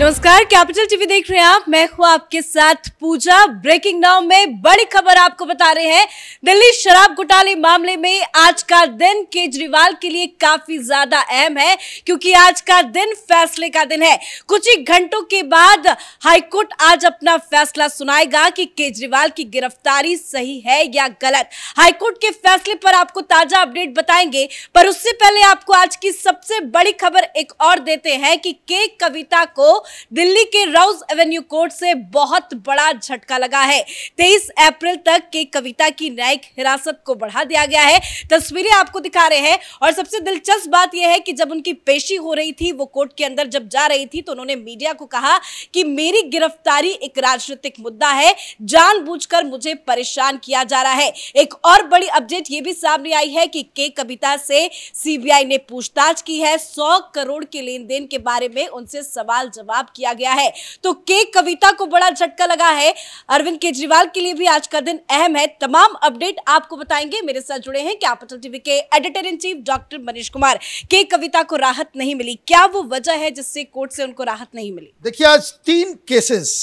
नमस्कार capital TV देख रहे हैं आप मैं हूं आपके साथ पूजा ब्रेकिंग नाउ में बड़ी खबर आपको बता रहे हैं दिल्ली शराब घोटाले मामले में आज का दिन केजरीवाल के लिए काफी ज्यादा अहम है क्योंकि आज का दिन फैसले का दिन है कुछ ही घंटों के बाद हाईकोर्ट आज अपना फैसला सुनाएगा कि केजरीवाल की गिरफ्तारी सही है या गलत हाईकोर्ट के फैसले पर आपको ताजा अपडेट बताएंगे पर उससे पहले आपको आज की सबसे बड़ी खबर एक और देते हैं कि के कविता को दिल्ली के राउज एवेन्यू कोर्ट से बहुत बड़ा झटका लगा है तेईस अप्रैल तक के कविता की न्यायिक हिरासत को बढ़ा दिया गया है तस्वीरें आपको दिखा रहे हैं और सबसे दिलचस्प बात यह है कि जब उनकी पेशी हो रही थी वो कोर्ट के अंदर जब जा रही थी तो उन्होंने मीडिया को कहा कि मेरी गिरफ्तारी एक राजनीतिक मुद्दा है जान मुझे परेशान किया जा रहा है एक और बड़ी अपडेट ये भी सामने आई है कि के कविता से सीबीआई ने पूछताछ की है सौ करोड़ के लेन देन के बारे में उनसे सवाल जवाब जवाब किया गया है तो के कविता को बड़ा झटका लगा है अरविंद केजरीवाल के लिए भी आज का दिन अहम है तमाम अपडेट आपको बताएंगे मेरे साथ जुड़े हैं कैपिटल टीवी के editor in chief doctor Manish Kumar के कविता को राहत नहीं मिली क्या वो वजह है जिससे कोर्ट से उनको राहत नहीं मिली देखिए आज तीन केसेस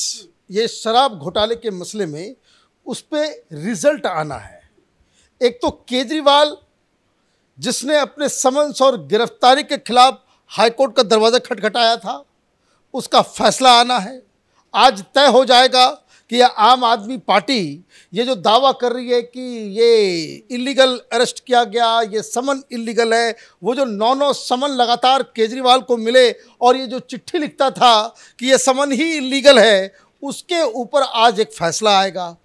ये शराब घोटाले के मसले में उस पर रिजल्ट आना है एक तो केजरीवाल जिसने अपने समन्स और गिरफ्तारी के खिलाफ हाईकोर्ट का दरवाज़ा खटखटाया था उसका फैसला आना है आज तय हो जाएगा कि यह आम आदमी पार्टी ये जो दावा कर रही है कि ये इलीगल अरेस्ट किया गया ये समन इलीगल है वो जो नौ नौ समन लगातार केजरीवाल को मिले और ये जो चिट्ठी लिखता था कि ये समन ही इलीगल है उसके ऊपर आज एक फैसला आएगा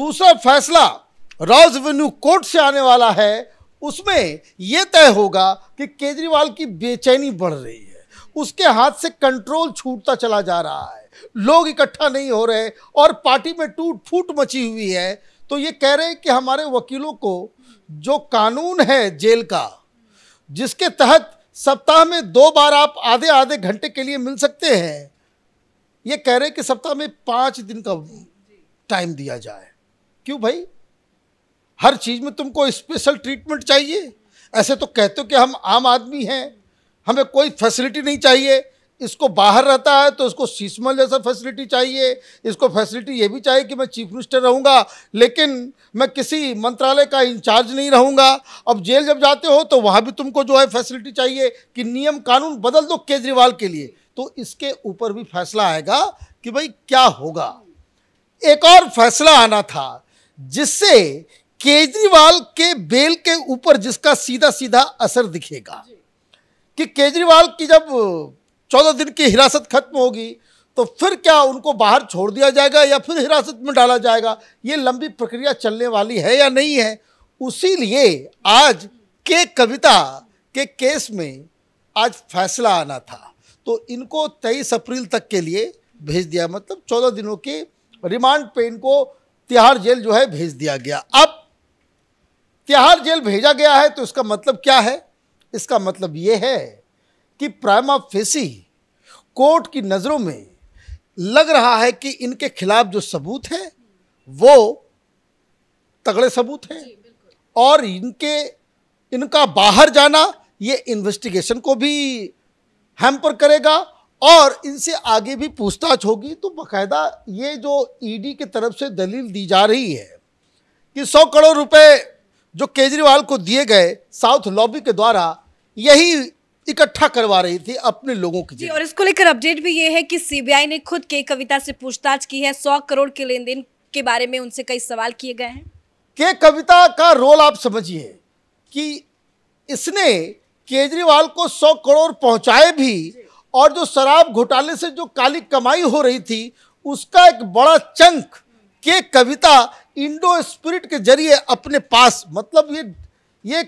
दूसरा फैसला रॉज वेन्यू कोर्ट से आने वाला है उसमें यह तय होगा कि केजरीवाल की बेचैनी बढ़ रही है उसके हाथ से कंट्रोल छूटता चला जा रहा है लोग इकट्ठा नहीं हो रहे और पार्टी में टूट फूट मची हुई है तो ये कह रहे हैं कि हमारे वकीलों को जो कानून है जेल का जिसके तहत सप्ताह में दो बार आप आधे आधे घंटे के लिए मिल सकते हैं ये कह रहे हैं कि सप्ताह में पांच दिन का टाइम दिया जाए क्यों भाई हर चीज़ में तुमको स्पेशल ट्रीटमेंट चाहिए ऐसे तो कहते हो कि हम आम आदमी हैं हमें कोई फैसिलिटी नहीं चाहिए इसको बाहर रहता है तो इसको सीसमल जैसा फैसिलिटी चाहिए इसको फैसिलिटी ये भी चाहिए कि मैं चीफ मिनिस्टर रहूँगा लेकिन मैं किसी मंत्रालय का इंचार्ज नहीं रहूँगा अब जेल जब जाते हो तो वहाँ भी तुमको जो है फैसिलिटी चाहिए कि नियम कानून बदल दो केजरीवाल के लिए तो इसके ऊपर भी फैसला आएगा कि भाई क्या होगा एक और फैसला आना था जिससे केजरीवाल के बेल के ऊपर जिसका सीधा सीधा असर दिखेगा कि केजरीवाल की जब चौदह दिन की हिरासत खत्म होगी तो फिर क्या उनको बाहर छोड़ दिया जाएगा या फिर हिरासत में डाला जाएगा ये लंबी प्रक्रिया चलने वाली है या नहीं है उसीलिए आज के कविता के केस में आज फैसला आना था तो इनको तेईस अप्रैल तक के लिए भेज दिया मतलब चौदह दिनों के रिमांड पे इनको तिहाड़ जेल जो है भेज दिया गया अब तिहाड़ जेल भेजा गया है तो इसका मतलब क्या है इसका मतलब ये है कि प्राइमा फेसी कोर्ट की नज़रों में लग रहा है कि इनके खिलाफ जो सबूत है वो तगड़े सबूत हैं और इनके इनका बाहर जाना ये इन्वेस्टिगेशन को भी हैम्पर करेगा और इनसे आगे भी पूछताछ होगी तो बाकायदा ये जो ईडी की तरफ से दलील दी जा रही है कि सौ करोड़ रुपए जो केजरीवाल को दिए गए साउथ लॉबी के द्वारा यही इकट्ठा करवा रही थी अपने लोगों की जी और इसको लेकर अपडेट भी ये है कि सीबीआई ने खुद के कविता से पूछताछ की है सौ करोड़ के लेन देन के बारे में उनसे कई सवाल किए गए हैं के कविता का रोल आप समझिए कि इसने केजरीवाल को सौ करोड़ पहुंचाए भी और जो शराब घोटाले से जो काली कमाई हो रही थी उसका एक बड़ा चंक के कविता इंडो स्पिरिट के जरिए अपने पास मतलब ये ये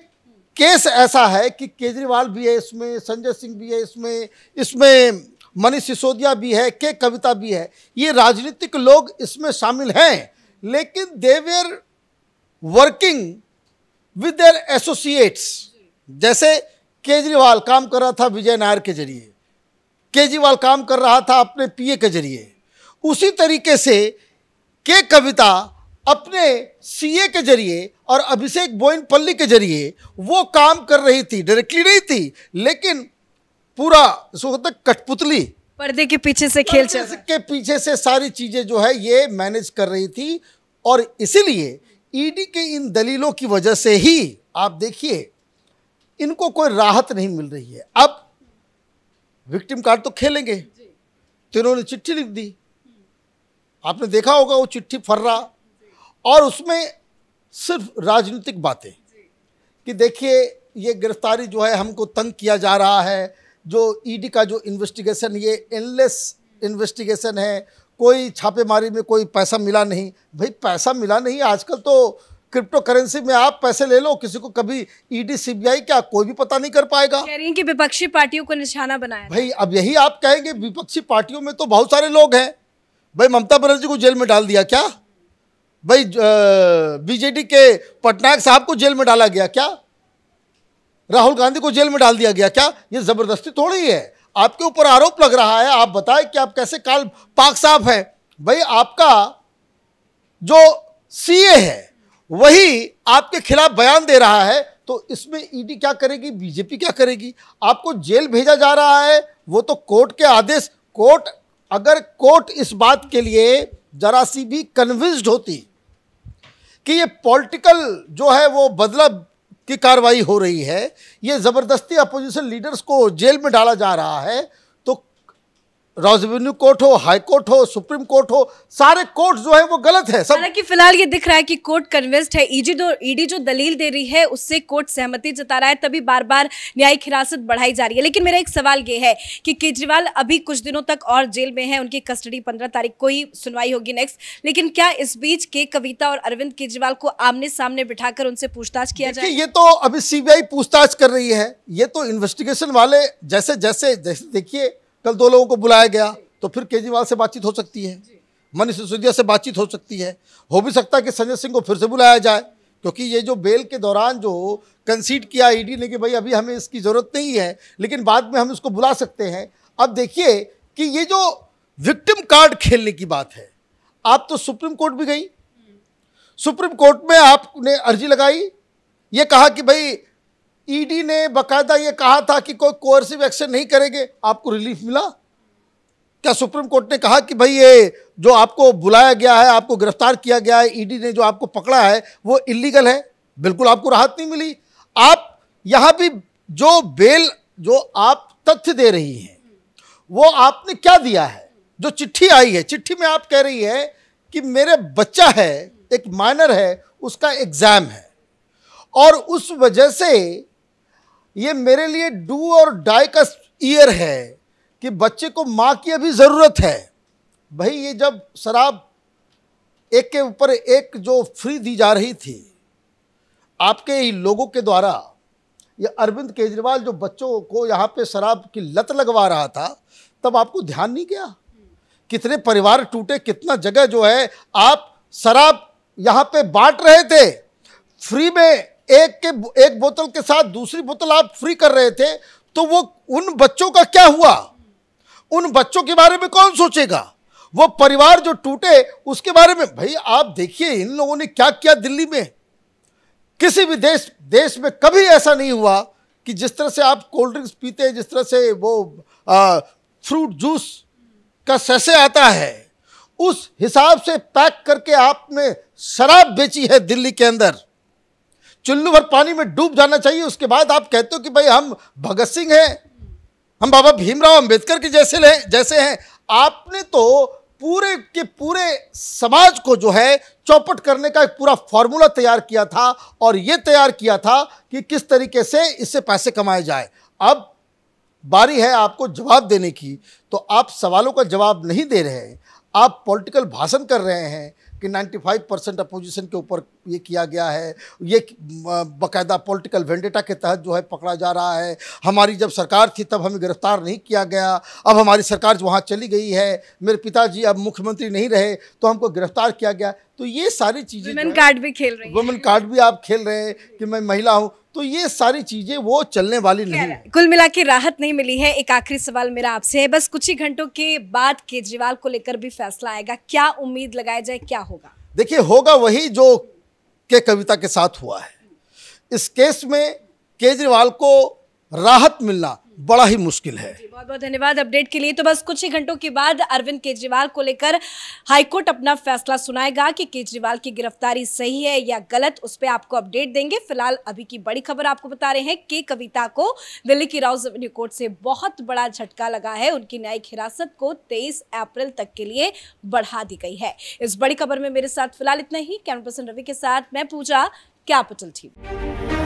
केस ऐसा है कि केजरीवाल भी है इसमें संजय सिंह भी है इसमें इसमें मनीष सिसोदिया भी है के कविता भी है ये राजनीतिक लोग इसमें शामिल हैं लेकिन they were working with their associates जैसे केजरीवाल काम कर रहा था विजय नायर के जरिए केजरीवाल काम कर रहा था अपने पीए के जरिए उसी तरीके से के कविता अपने सीए के जरिए और अभिषेक बोइनपल्ली के जरिए वो काम कर रही थी डायरेक्टली नहीं थी लेकिन पूरा सो कठपुतली पर्दे के पीछे से खेल चल के पीछे से सारी चीजें जो है ये मैनेज कर रही थी और इसीलिए ईडी e के इन दलीलों की वजह से ही आप देखिए इनको कोई राहत नहीं मिल रही है अब विक्टिम कार्ड तो खेलेंगे तो इन्होंने चिट्ठी लिख दी आपने देखा होगा वो चिट्ठी फर्रा और उसमें सिर्फ राजनीतिक बातें कि देखिए ये गिरफ्तारी जो है हमको तंग किया जा रहा है जो ईडी e का जो इन्वेस्टिगेशन ये एनलेस इन्वेस्टिगेशन है कोई छापेमारी में कोई पैसा मिला नहीं भाई पैसा मिला नहीं आजकल तो क्रिप्टो करेंसी में आप पैसे ले लो किसी को कभी ईडी e सीबीआई क्या कोई भी पता नहीं कर पाएगा कह रही कि विपक्षी पार्टियों को निशाना बनाया भाई अब यही आप कहेंगे विपक्षी पार्टियों में तो बहुत सारे लोग हैं भाई ममता बनर्जी को जेल में डाल दिया क्या भाई बीजेडी के पटनायक साहब को जेल में डाला गया क्या राहुल गांधी को जेल में डाल दिया गया क्या ये जबरदस्ती थोड़ी है आपके ऊपर आरोप लग रहा है आप बताएं कि आप कैसे काल पाक साफ है भाई आपका जो सीए है वही आपके खिलाफ बयान दे रहा है तो इसमें ईडी क्या करेगी बीजेपी क्या करेगी आपको जेल भेजा जा रहा है वो तो कोर्ट के आदेश कोर्ट अगर कोर्ट इस बात के लिए जरा सी भी कन्विंस्ड होती कि ये पॉलिटिकल जो है वो बदला की कार्रवाई हो रही है ये ज़बरदस्ती अपोजिशन लीडर्स को जेल में डाला जा रहा है रेवेन्यू कोर्ट हो हाई कोर्ट हो सुप्रीम कोर्ट हो सारे कोर्ट जो है वो गलत है सब हालांकि फिलहाल ये दिख रहा है कि कोर्ट कन्विस्ट है ईडी जो ईडी जो दलील दे रही है उससे कोर्ट सहमति जता रहा है तभी बार बार न्यायिक हिरासत बढ़ाई जा रही है लेकिन मेरा एक सवाल ये है कि केजरीवाल अभी कुछ दिनों तक और जेल में है उनकी कस्टडी पंद्रह तारीख को ही सुनवाई होगी नेक्स्ट लेकिन क्या इस बीच के कविता और अरविंद केजरीवाल को आमने सामने बिठाकर उनसे पूछताछ किया जाए ये तो अभी सी पूछताछ कर रही है ये तो इन्वेस्टिगेशन वाले जैसे जैसे जैसे देखिए कल दो लोगों को बुलाया गया तो फिर केजरीवाल से बातचीत हो सकती है मनीष सिसोदिया से बातचीत हो सकती है हो भी सकता है कि संजय सिंह को फिर से बुलाया जाए क्योंकि ये जो बेल के दौरान जो कंसीड किया ईडी ने कि भाई अभी हमें इसकी ज़रूरत नहीं है लेकिन बाद में हम इसको बुला सकते हैं अब देखिए कि ये जो विक्टिम कार्ड खेलने की बात है आप तो सुप्रीम कोर्ट भी गई हम्म। सुप्रीम कोर्ट में आपने अर्जी लगाई ये कहा कि भाई ईडी e ने बकायदा ये कहा था कि कोई कोर्सिव एक्शन नहीं करेंगे आपको रिलीफ मिला क्या सुप्रीम कोर्ट ने कहा कि भाई ये जो आपको बुलाया गया है आपको गिरफ्तार किया गया है ईडी e ने जो आपको पकड़ा है वो इलीगल है बिल्कुल आपको राहत नहीं मिली आप यहाँ भी जो बेल जो आप तथ्य दे रही हैं वो आपने क्या दिया है जो चिट्ठी आई है चिट्ठी में आप कह रही है कि मेरे बच्चा है एक माइनर है उसका एग्ज़ाम है और उस वजह से ये मेरे लिए डू और डाई का ईयर है कि बच्चे को माँ की अभी ज़रूरत है भाई ये जब शराब एक के ऊपर एक जो फ्री दी जा रही थी आपके ही लोगों के द्वारा ये अरविंद केजरीवाल जो बच्चों को यहाँ पे शराब की लत लगवा रहा था तब आपको ध्यान नहीं गया कितने परिवार टूटे कितना जगह जो है आप शराब यहाँ पे बांट रहे थे फ्री में एक के एक बोतल के साथ दूसरी बोतल आप फ्री कर रहे थे तो वो उन बच्चों का क्या हुआ उन बच्चों के बारे में कौन सोचेगा वो परिवार जो टूटे उसके बारे में भाई आप देखिए इन लोगों ने क्या किया दिल्ली में किसी भी देश देश में कभी ऐसा नहीं हुआ कि जिस तरह से आप कोल्ड ड्रिंक्स पीते हैं जिस तरह से वो फ्रूट जूस का सैसे आता है उस हिसाब से पैक करके आपने शराब बेची है दिल्ली के अंदर चुल्लू भर पानी में डूब जाना चाहिए उसके बाद आप कहते हो कि भाई हम भगत सिंह हैं हम बाबा भीमराव अंबेडकर के जैसे जैसे हैं आपने तो पूरे के पूरे समाज को जो है चौपट करने का एक पूरा फॉर्मूला तैयार किया था और ये तैयार किया था कि किस तरीके से इससे पैसे कमाए जाए अब बारी है आपको जवाब देने की तो आप सवालों का जवाब नहीं दे रहे हैं आप पॉलिटिकल भाषण कर रहे हैं कि 95 परसेंट अपोजिशन के ऊपर ये किया गया है ये बकायदा पॉलिटिकल वेंडेटा के तहत जो है पकड़ा जा रहा है हमारी जब सरकार थी तब हमें गिरफ्तार नहीं किया गया अब हमारी सरकार वहाँ चली गई है मेरे पिताजी अब मुख्यमंत्री नहीं रहे तो हमको गिरफ्तार किया गया तो ये सारी चीज़ें वुमेन कार्ड भी खेल रहे हैं वुमेन कार्ड भी आप खेल रहे हैं कि मैं महिला हूँ तो ये सारी चीजें वो चलने वाली नहीं है कुल मिला के राहत नहीं मिली है एक आखिरी सवाल मेरा आपसे है बस कुछ ही घंटों के बाद केजरीवाल को लेकर भी फैसला आएगा क्या उम्मीद लगाया जाए क्या होगा देखिए होगा वही जो के कविता के साथ हुआ है इस केस में केजरीवाल को राहत मिलना बड़ा ही मुश्किल है बहुत बहुत धन्यवाद अपडेट के लिए तो बस कुछ ही घंटों के बाद अरविंद केजरीवाल को लेकर हाईकोर्ट अपना फैसला सुनाएगा कि केजरीवाल की गिरफ्तारी सही है या गलत उस पर आपको अपडेट देंगे फिलहाल अभी की बड़ी खबर आपको बता रहे हैं के कविता को दिल्ली की राउस एवेन्यू कोर्ट से बहुत बड़ा झटका लगा है उनकी न्यायिक हिरासत को तेईस अप्रैल तक के लिए बढ़ा दी गई है इस बड़ी खबर में मेरे साथ फिलहाल इतना ही कैमरा पर्सन रवि के साथ मैं पूजा कैपिटल टीम